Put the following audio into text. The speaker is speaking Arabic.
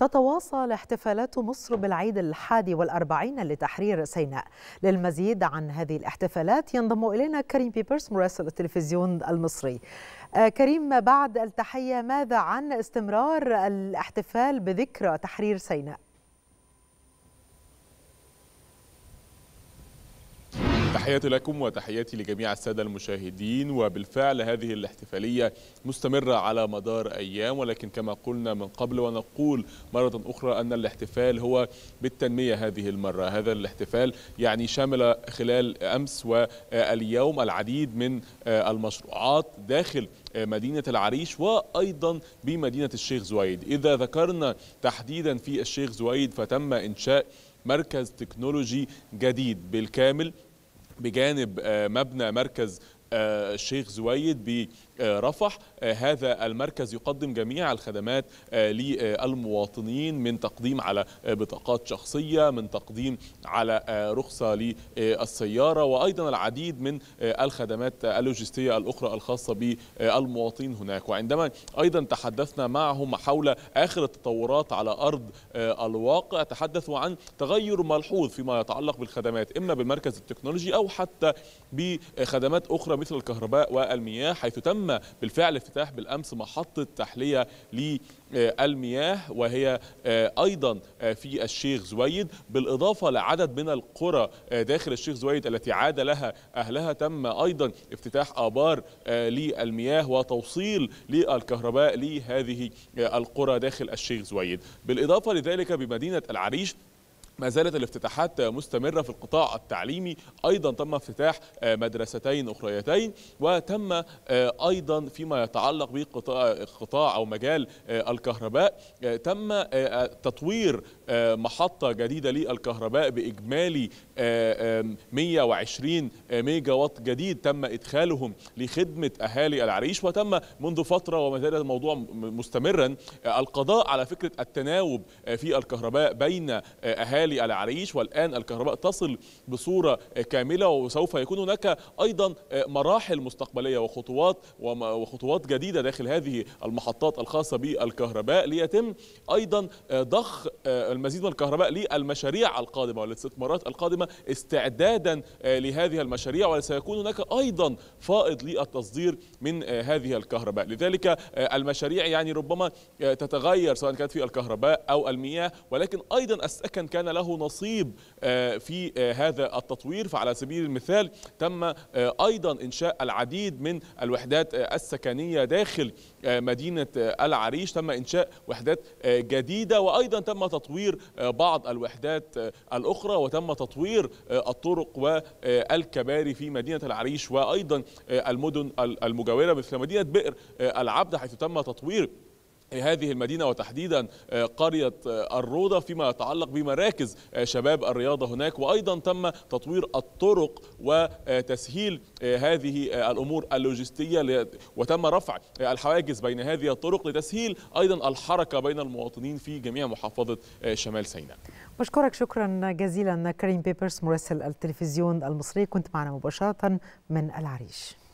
تتواصل احتفالات مصر بالعيد الحادي والأربعين لتحرير سيناء للمزيد عن هذه الاحتفالات ينضم إلينا كريم بيبرس مراسل التلفزيون المصري آه، كريم بعد التحية ماذا عن استمرار الاحتفال بذكرى تحرير سيناء؟ تحياتي لكم وتحياتي لجميع السادة المشاهدين وبالفعل هذه الاحتفالية مستمرة على مدار أيام ولكن كما قلنا من قبل ونقول مرة أخرى أن الاحتفال هو بالتنمية هذه المرة هذا الاحتفال يعني شمل خلال أمس واليوم العديد من المشروعات داخل مدينة العريش وأيضا بمدينة الشيخ زويد إذا ذكرنا تحديدا في الشيخ زويد فتم إنشاء مركز تكنولوجي جديد بالكامل بجانب آه، مبنى مركز آه، الشيخ زويد برفح آه، هذا المركز يقدم جميع الخدمات آه، للمواطنين من تقديم على بطاقات شخصية من تقديم على رخصة للسيارة وأيضا العديد من الخدمات اللوجستية الأخرى الخاصة بالمواطنين هناك وعندما أيضا تحدثنا معهم حول آخر التطورات على أرض الواقع تحدثوا عن تغير ملحوظ فيما يتعلق بالخدمات إما بالمركز التكنولوجي أو حتى بخدمات أخرى مثل الكهرباء والمياه حيث تم بالفعل افتتاح بالأمس محطة تحلية للمياه وهي آه، أيضا آه، في الشيخ زويد بالإضافة لعدد من القرى آه، داخل الشيخ زويد التي عاد لها أهلها تم أيضا افتتاح آبار للمياه وتوصيل للكهرباء لهذه القرى داخل الشيخ زويد بالإضافة لذلك بمدينة العريش ما زالت الافتتاحات مستمرة في القطاع التعليمي أيضا تم افتتاح مدرستين أخريتين وتم أيضا فيما يتعلق بقطاع أو مجال الكهرباء تم تطوير محطة جديدة للكهرباء بإجمالي 120 ميجا وات جديد تم إدخالهم لخدمة أهالي العريش وتم منذ فترة وما زال الموضوع مستمرا القضاء على فكرة التناوب في الكهرباء بين أهالي الغالي العريش والآن الكهرباء تصل بصورة كاملة وسوف يكون هناك أيضا مراحل مستقبلية وخطوات وخطوات جديدة داخل هذه المحطات الخاصة بالكهرباء ليتم أيضا ضخ المزيد من الكهرباء للمشاريع القادمة والاستثمارات القادمة استعدادا لهذه المشاريع وسيكون هناك أيضا فائض للتصدير من هذه الكهرباء لذلك المشاريع يعني ربما تتغير سواء كانت في الكهرباء أو المياه ولكن أيضا السكن كان له له نصيب آه، في آه، هذا التطوير فعلى سبيل المثال تم آه، أيضا إنشاء العديد من الوحدات السكنية داخل مدينة العريش تم إنشاء وحدات جديدة وأيضا تم تطوير بعض الوحدات الأخرى وتم تطوير الطرق والكباري في مدينة العريش وأيضا المدن المجاورة مثل مدينة بئر العبد حيث تم تطوير هذه المدينة وتحديدا آه، قرية آه، الروضة فيما يتعلق بمراكز آه، شباب الرياضة هناك وأيضا تم تطوير الطرق وتسهيل هذه الأمور اللوجستية وتم رفع الحواجز بين هذه الطرق لتسهيل أيضا الحركة بين المواطنين في جميع محافظة شمال سيناء بشكرك شكرا جزيلا كريم بيبرس مراسل التلفزيون المصري كنت معنا مباشرة من العريش